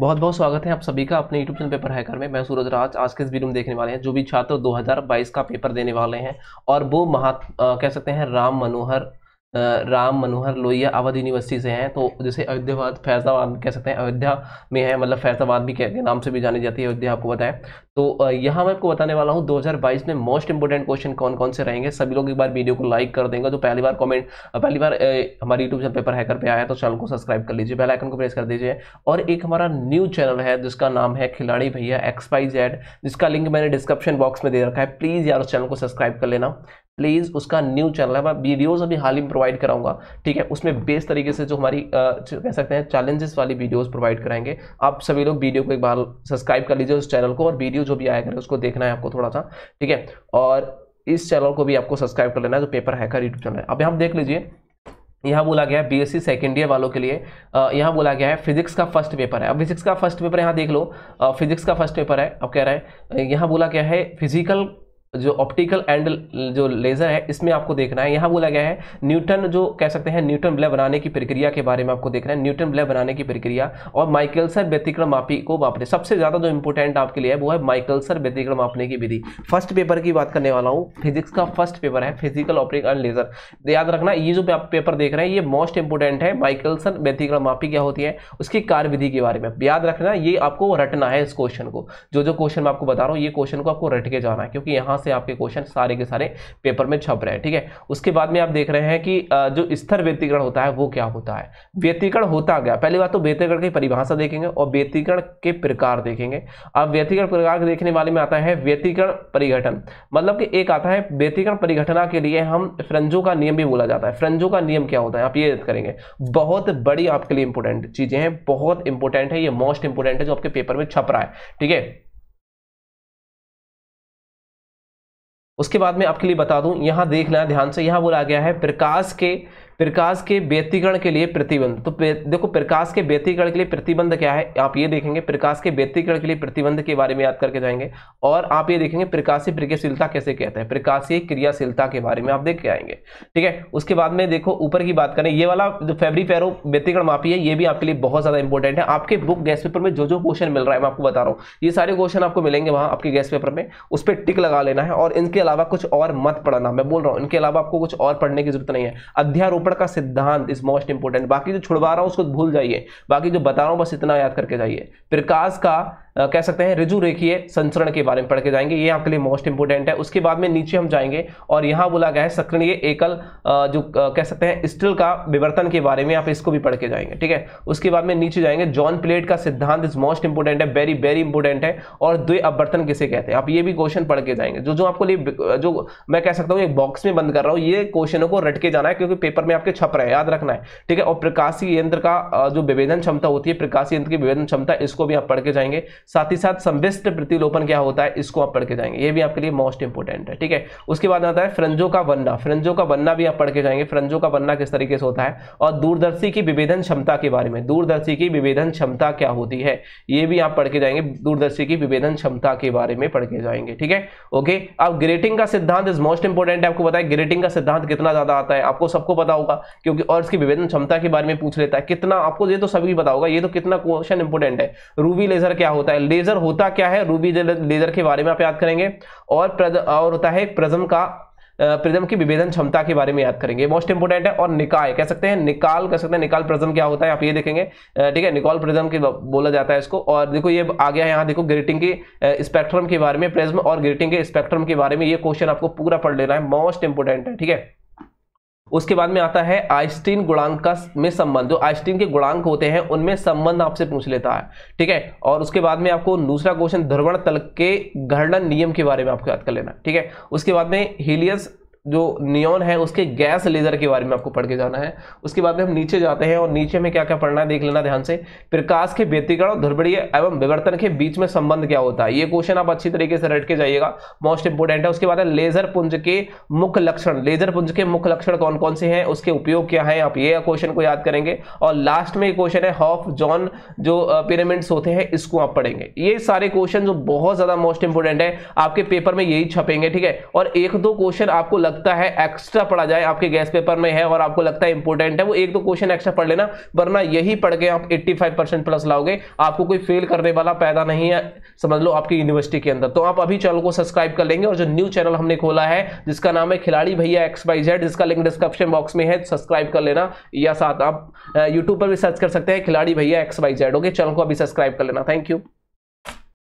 बहुत बहुत स्वागत है आप सभी का अपने यूट्यूब चैनल पेपर हैकर में मैं सूरज राज आज के इस वीडियो में देखने वाले हैं जो भी छात्र 2022 का पेपर देने वाले हैं और वो महा कह सकते हैं राम मनोहर राम मनोहर लोहिया अवध यूनिवर्सिटी से हैं तो जैसे अयोध्या फैजाबाद कह सकते हैं अयोध्या में है मतलब फैजाबाद भी कह के नाम से भी जानी जाती है अयोध्या आपको बताएं तो यहाँ मैं आपको बताने वाला हूँ 2022 में मोस्ट इंपॉर्टेंट क्वेश्चन कौन कौन से रहेंगे सभी लोग एक बार वीडियो को लाइक कर देंगे जो तो पहली बार कॉमेंट पहली बार ए, हमारे यूट्यूब चैनल पेपर हैकर पे आया तो चैनल को सब्सक्राइब कर लीजिए बेलाइकन को प्रेस कर दीजिए और एक हमारा न्यू चैनल है जिसका नाम है खिलाड़ी भैया एक्सपाइज एड जिसका लिंक मैंने डिस्क्रिप्शन बॉक्स में दे रखा है प्लीज़ यार उस चैनल को सब्सक्राइब कर लेना प्लीज़ उसका न्यू चैनल है मैं वीडियोज़ अभी हाल ही में प्रोवाइड कराऊंगा ठीक है उसमें बेस तरीके से जो हमारी कह सकते हैं चैलेंजेस वाली वीडियोज़ प्रोवाइड कराएंगे आप सभी लोग वीडियो को एक बार सब्सक्राइब कर लीजिए उस चैनल को और वीडियो जो भी आया करें उसको देखना है आपको थोड़ा सा ठीक है और इस चैनल को भी आपको सब्सक्राइब कर लेना है जो पेपर हैकर यूट्यूब चैनल है अब हम देख लीजिए यहाँ बोला गया है बी सी सेकेंड ईयर वालों के लिए यहाँ बोला गया है फिजिक्स का फर्स्ट पेपर है अब फिजिक्स का फर्स्ट पेपर यहाँ देख लो फिजिक्स का फर्स्ट पेपर है अब कह रहा है यहाँ बोला गया है फिजिकल जो ऑप्टिकल एंड जो लेज़र है इसमें आपको देखना है यहाँ बोला गया है न्यूटन जो कह सकते हैं न्यूटन ब्लय बनाने की प्रक्रिया के बारे में आपको देखना है न्यूटन ब्लय बनाने की प्रक्रिया और माइकलसर व्यतिक्रम मापी को मापने सबसे ज़्यादा जो इंपॉर्टेंट आपके लिए है वो है माइकलसर व्यतिक्रम मापने की विधि फर्स्ट पेपर की बात करने वाला हूँ फिजिक्स का फर्स्ट पेपर है फिजिकल ऑप्टिकल एंड लेज़र याद रखना ये जो आप पेपर देख रहे हैं ये मोस्ट इंपॉर्टेंट है माइकलसर व्यतिक्रम मापी क्या होती है उसकी कार्यविधि के बारे में याद रखना ये आपको रटना है इस क्वेश्चन को जो जो क्वेश्चन मैं आपको बता रहा हूँ ये क्वेश्चन को आपको रट के जाना है क्योंकि यहाँ से आपके क्वेश्चन सारे के सारे पेपर में छप रहे हैं ठीक है उसके बाद में आप देख रहे हैं कि जो स्तर व्यतीकरण होता है वो क्या होता है व्यतीकरण होता गया पहली बात तो व्यतीकरण की परिभाषा देखेंगे और व्यतीकरण के प्रकार देखेंगे अब व्यतीकरण प्रकार देखने वाले में आता है व्यतीकरण परिघटन मतलब कि एक आता है व्यतीकरण परिघटना के लिए हम फ्रंजो का नियम भी बोला जाता है फ्रंजो का नियम क्या होता है आप ये याद करेंगे बहुत बड़ी आपके लिए इंपोर्टेंट चीजें हैं बहुत इंपोर्टेंट है ये मोस्ट इंपोर्टेंट है जो आपके पेपर में छप रहा है ठीक है उसके बाद में आपके लिए बता दूं यहाँ देखना है ध्यान से यहाँ बोला गया है प्रकाश के प्रकाश के व्यतीकरण के लिए प्रतिबंध तो देखो प्रकाश के व्यतीकरण के लिए प्रतिबंध क्या है आप ये देखेंगे प्रकाश के व्यतीकरण के लिए प्रतिबंध के बारे में याद करके जाएंगे और आप ये देखेंगे प्रकाशीय प्रक्रियाशीलता कैसे कहते हैं प्रकाशीय क्रियाशीलता के बारे में आप देख के आएंगे ठीक है उसके बाद में देखो ऊपर की बात करें ये वाला जो फेबरी पैरो व्यतीकरण मापी है ये भी आपके लिए बहुत ज्यादा इंपॉर्टेंट है आपके बुक गैस पेपर में जो जो क्वेश्चन मिल रहा है मैं आपको बता रहा हूँ ये सारे क्वेश्चन आपको मिलेंगे वहाँ आपके गैस पेपर में उस पर टिक लगा लेना है और इनके अलावा कुछ और मत पढ़ना मैं बोल रहा हूँ इनके अलावा आपको कुछ और पढ़ने की जरूरत नहीं है अध्यारोप अकबर का सिद्धांत इज मोस्ट इंपोर्टेंट बाकी जो छुड़वा रहा हूं उसको भूल जाइए बाकी जो बता रहा हूं बस इतना याद करके जाइए प्रकाश का कह सकते हैं रिजु रेखीय संचरण के बारे में पढ़ के जाएंगे ये आपके लिए मोस्ट इंपोर्टेंट है उसके बाद में नीचे हम जाएंगे और यहाँ बोला गया है सक्रिय एकल जो कह सकते हैं स्टिल का विवर्तन के बारे में आप इसको भी पढ़ के जाएंगे ठीक है उसके बाद में नीचे जाएंगे जॉन प्लेट का सिद्धांत इज मोस्ट इंपोर्टेंट है वेरी वेरी इंपोर्टेंट है और द्वे अपवर्तन किसे कहते हैं आप ये भी क्वेश्चन पढ़ के जाएंगे जो जो आपको लिए जो मैं कह सकता हूँ एक बॉक्स में बंद कर रहा हूँ ये क्वेश्चनों को रट के जाना है क्योंकि पेपर में आपके छप रहे हैं याद रखना है ठीक है और प्रकाशी यंत्र का जो विभेदन क्षमता होती है प्रकाशी यंत्र की विभेदन क्षमता इसको भी आप पढ़ के जाएंगे साथ ही साथ संविष्ट प्रतिलोपन क्या होता है इसको आप पढ़ के जाएंगे ये भी आपके लिए मोस्ट इंपॉर्टेंट है ठीक है उसके बाद आता है फ्रंजो का बनना फ्रंजो का बनना भी आप पढ़ के जाएंगे फ्रंजो का बनना किस तरीके से होता है और दूरदर्शी की विभेदन क्षमता के बारे में दूरदर्शी की विभेदन क्षमता क्या होती है ये भी आप पढ़ के जाएंगे दूरदर्शी की विभेदन क्षमता के बारे में पढ़ के जाएंगे ठीक है ओके अब ग्रेटिंग का सिद्धांत इज मोस्ट इंपॉर्टेंट है आपको बताया ग्रेटिंग का सिद्धांत कितना ज्यादा आता है आपको सबको पता होगा क्योंकि और इसकी विभेदन क्षमता के बारे में पूछ लेता है कितना आपको ये तो सभी पता होगा ये तो कितना क्वेश्चन इंपॉर्टेंट है रूबी लेजर क्या होता है है लेजर होता क्या है रूबी लेजर के बारे में आप याद करेंगे और प्रद, और होता है प्रजम का प्रिज्म की विभेदन क्षमता के बारे में याद करेंगे मोस्ट इंपोर्टेंट है और निकाय कह सकते हैं निकाल कह सकते हैं निकाल प्रिज्म क्या होता है आप ये देखेंगे ठीक है निकाल प्रिज्म के बोला जाता है इसको और देखो ये आ गया है यहाँ देखो ग्रेटिंग के स्पेक्ट्रम के बारे में प्रिज्म और ग्रेटिंग के स्पेक्ट्रम के बारे में ये क्वेश्चन आपको पूरा पढ़ लेना है मोस्ट इंपोर्टेंट है ठीक है उसके बाद में आता है आइस्टीन गुणांक का में संबंध जो आइस्टीन के गुणांक होते हैं उनमें संबंध आपसे पूछ लेता है ठीक है और उसके बाद में आपको दूसरा क्वेश्चन ध्रवण तल के घर्णन नियम के बारे में आपको याद कर लेना ठीक है उसके बाद में हीलियस जो नियोन है उसके गैस लेजर के बारे में आपको पढ़ के जाना है उसके बाद में हम नीचे जाते हैं और नीचे में क्या क्या पढ़ना है देख लेना ध्यान से प्रकाश के व्यतीकरण और ध्रुवड़ीय एवं विवर्तन के बीच में संबंध क्या होता है ये क्वेश्चन आप अच्छी तरीके से रट के जाइएगा मोस्ट इंपोर्टेंट है उसके बाद है लेजर पुंज के मुख्य लक्षण लेजर पुंज के मुख्य लक्षण कौन कौन से हैं उसके उपयोग क्या है आप ये क्वेश्चन को याद करेंगे और लास्ट में क्वेश्चन है हॉफ जॉन जो पिरामिड्स होते हैं इसको आप पढ़ेंगे ये सारे क्वेश्चन जो बहुत ज्यादा मोस्ट इंपोर्टेंट है आपके पेपर में यही छपेंगे ठीक है और एक दो क्वेश्चन आपको लग लगता है एक्स्ट्रा पढ़ा जाए आपके गैस पेपर में है और आपको लगता है इंपॉर्टेंट है वो एक दो क्वेश्चन एक्स्ट्रा पढ़ लेना वरना यही पढ़ के आप 85 परसेंट प्लस लाओगे आपको कोई फेल करने वाला पैदा नहीं है समझ लो आपकी यूनिवर्सिटी के अंदर तो आप अभी चैनल को सब्सक्राइब कर लेंगे और जो न्यू चैनल हमने खोला है जिसका नाम है Khiladi Bhaiya X Y Z जिसका लिंक डिस्क्रिप्शन बॉक्स में है सब्सक्राइब कर लेना या साथ आप यूट्यूब पर भी सर्च कर सकते हैं Khiladi Bhaiya X Y Z okay channel को अभी सब्सक्राइब कर लेना थैंक यू